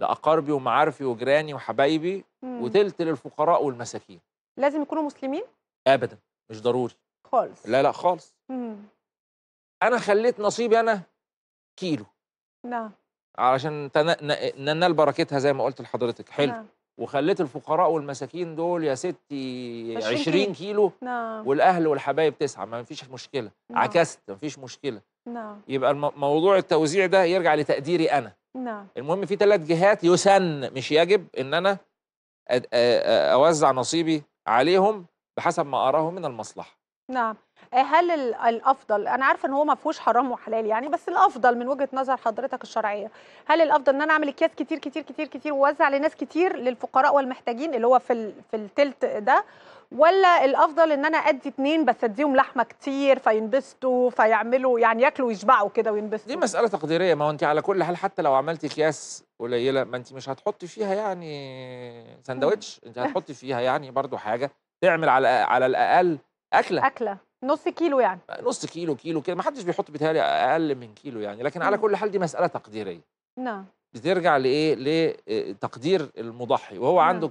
لأقاربي ومعارفي وجيراني وحبايبي وتلت للفقراء والمساكين لازم يكونوا مسلمين؟ أبدا مش ضروري خالص لا لا خالص مم. أنا خليت نصيبي أنا كيلو نعم علشان ننال بركتها زي ما قلت لحضرتك حلو نعم. وخليت الفقراء والمساكين دول يا ستي 20 كيلو نعم. والاهل والحبايب تسعه ما فيش مشكله نعم. عكست ما فيش مشكله نعم. يبقى موضوع التوزيع ده يرجع لتقديري انا نعم المهم في ثلاث جهات يسن مش يجب ان انا اوزع نصيبي عليهم بحسب ما اراه من المصلحه نعم آه، هل الافضل انا عارفه ان هو ما فيهوش حرام وحلال يعني بس الافضل من وجهه نظر حضرتك الشرعيه هل الافضل ان انا اعمل اكياس كتير كتير كتير كتير ووزع لناس كتير للفقراء والمحتاجين اللي هو في في التلت ده ولا الافضل ان انا ادي اتنين بس اديهم لحمه كتير فينبسطوا فيعملوا يعني ياكلوا ويشبعوا كده وينبسطوا دي مساله تقديريه ما هو انت على كل حال حتى لو عملتي اكياس قليله ما انت مش هتحطي فيها يعني سندوتش انت هتحطي فيها يعني برضو حاجه تعمل على على الاقل اكله اكله نص كيلو يعني نص كيلو كيلو كده ما حدش بيحط بيتهيألي اقل من كيلو يعني لكن على كل حال دي مساله تقديريه نعم بترجع لايه لتقدير المضحي وهو نعم. عنده